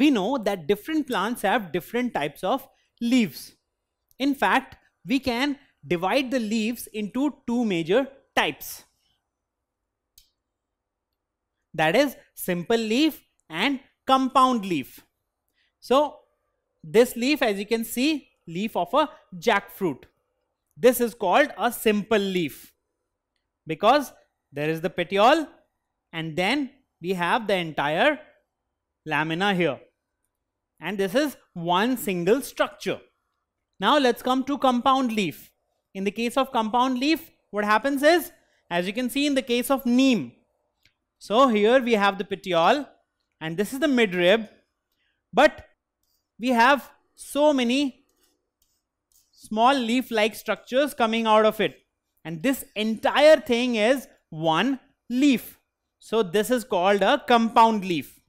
we know that different plants have different types of leaves. In fact, we can divide the leaves into two major types. That is simple leaf and compound leaf. So this leaf as you can see leaf of a jackfruit. This is called a simple leaf because there is the petiole and then we have the entire lamina here and this is one single structure. Now let's come to compound leaf. In the case of compound leaf, what happens is, as you can see in the case of neem, so here we have the petiole and this is the midrib, but we have so many small leaf-like structures coming out of it. And this entire thing is one leaf. So this is called a compound leaf.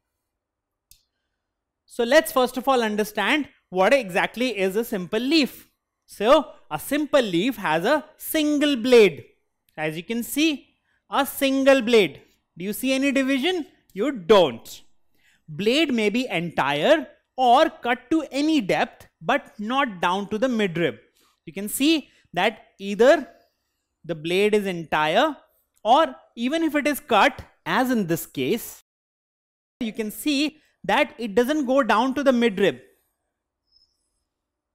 So let's first of all understand what exactly is a simple leaf. So a simple leaf has a single blade. As you can see, a single blade. Do you see any division? You don't. Blade may be entire or cut to any depth but not down to the midrib. You can see that either the blade is entire or even if it is cut as in this case, you can see that it doesn't go down to the midrib.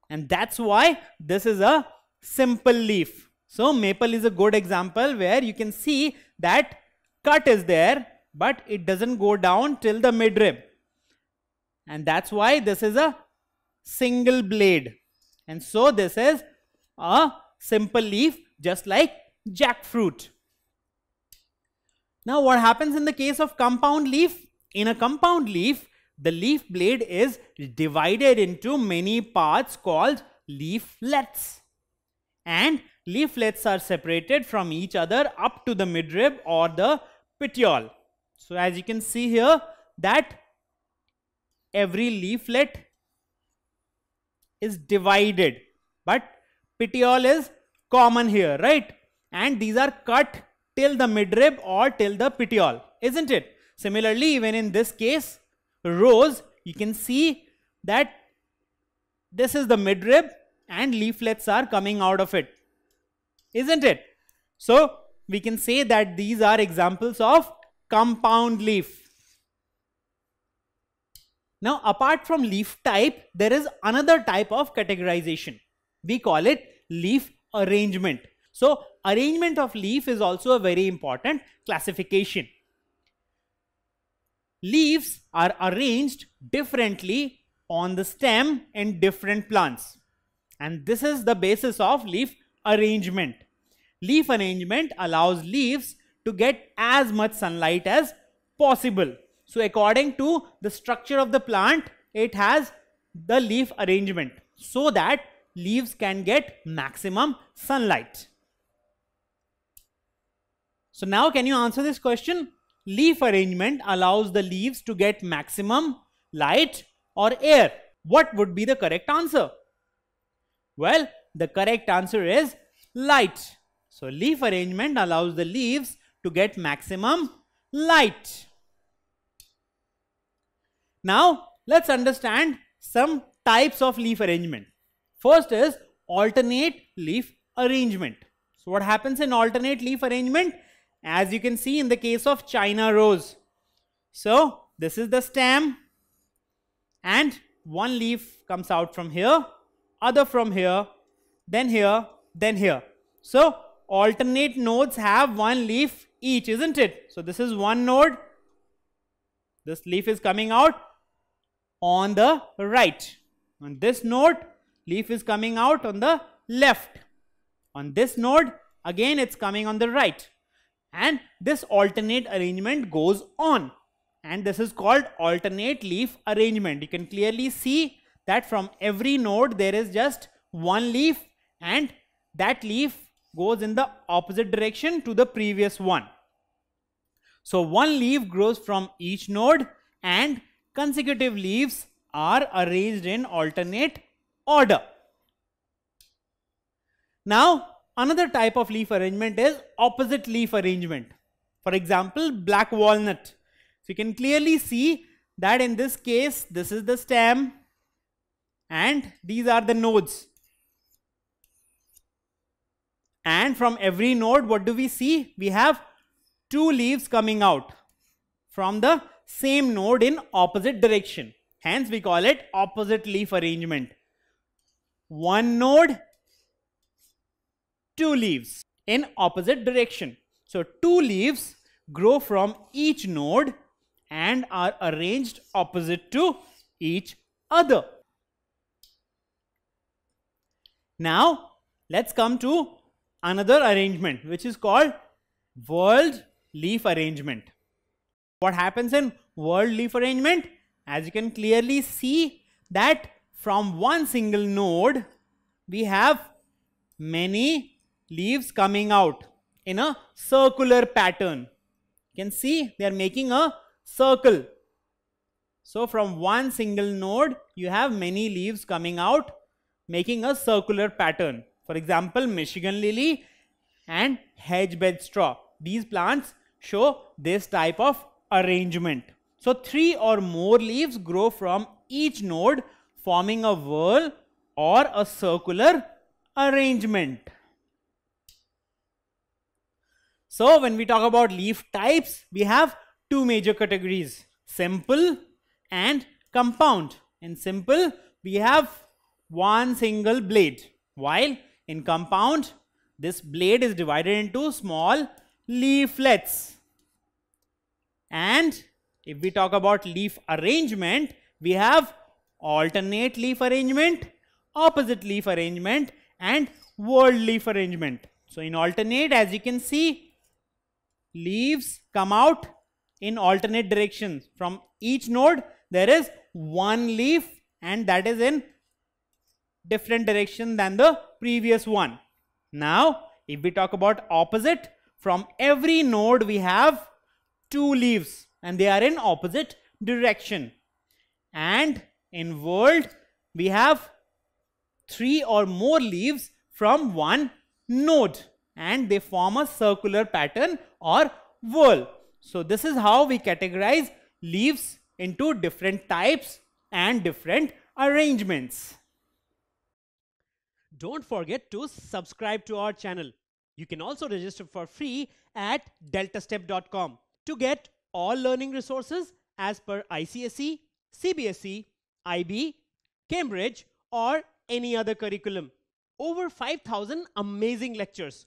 And that's why this is a simple leaf. So maple is a good example where you can see that cut is there, but it doesn't go down till the midrib. And that's why this is a single blade. And so this is a simple leaf just like jackfruit. Now what happens in the case of compound leaf? In a compound leaf, the leaf blade is divided into many parts called leaflets. And leaflets are separated from each other up to the midrib or the petiole. So as you can see here that every leaflet is divided but petiole is common here right and these are cut till the midrib or till the petiole isn't it similarly even in this case rows, you can see that this is the midrib and leaflets are coming out of it, isn't it? So we can say that these are examples of compound leaf. Now, apart from leaf type, there is another type of categorization. We call it leaf arrangement. So, arrangement of leaf is also a very important classification leaves are arranged differently on the stem in different plants. And this is the basis of leaf arrangement. Leaf arrangement allows leaves to get as much sunlight as possible. So according to the structure of the plant, it has the leaf arrangement so that leaves can get maximum sunlight. So now can you answer this question? leaf arrangement allows the leaves to get maximum light or air. What would be the correct answer? Well, the correct answer is light. So, leaf arrangement allows the leaves to get maximum light. Now, let's understand some types of leaf arrangement. First is alternate leaf arrangement. So, what happens in alternate leaf arrangement? as you can see in the case of China rose. So this is the stem and one leaf comes out from here, other from here, then here, then here. So alternate nodes have one leaf each, isn't it? So this is one node. This leaf is coming out on the right. On this node, leaf is coming out on the left. On this node, again it's coming on the right and this alternate arrangement goes on and this is called alternate leaf arrangement you can clearly see that from every node there is just one leaf and that leaf goes in the opposite direction to the previous one so one leaf grows from each node and consecutive leaves are arranged in alternate order now Another type of leaf arrangement is opposite leaf arrangement. For example, black walnut. So you can clearly see that in this case, this is the stem and these are the nodes. And from every node, what do we see? We have two leaves coming out from the same node in opposite direction. Hence, we call it opposite leaf arrangement. One node two leaves in opposite direction. So two leaves grow from each node and are arranged opposite to each other. Now let's come to another arrangement which is called whorled leaf arrangement. What happens in whorled leaf arrangement? As you can clearly see that from one single node we have many leaves coming out in a circular pattern. You can see they are making a circle. So from one single node, you have many leaves coming out, making a circular pattern. For example, Michigan lily and hedge bed straw. These plants show this type of arrangement. So three or more leaves grow from each node forming a whorl or a circular arrangement. So when we talk about leaf types, we have two major categories, simple and compound. In simple, we have one single blade, while in compound, this blade is divided into small leaflets. And if we talk about leaf arrangement, we have alternate leaf arrangement, opposite leaf arrangement, and word leaf arrangement. So in alternate, as you can see, leaves come out in alternate directions. From each node, there is one leaf and that is in different direction than the previous one. Now, if we talk about opposite, from every node we have two leaves and they are in opposite direction. And in world, we have three or more leaves from one node and they form a circular pattern or whorl. So this is how we categorize leaves into different types and different arrangements. Don't forget to subscribe to our channel. You can also register for free at deltastep.com to get all learning resources as per ICSE, CBSE, IB, Cambridge or any other curriculum. Over 5,000 amazing lectures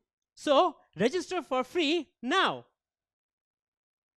So register for free now.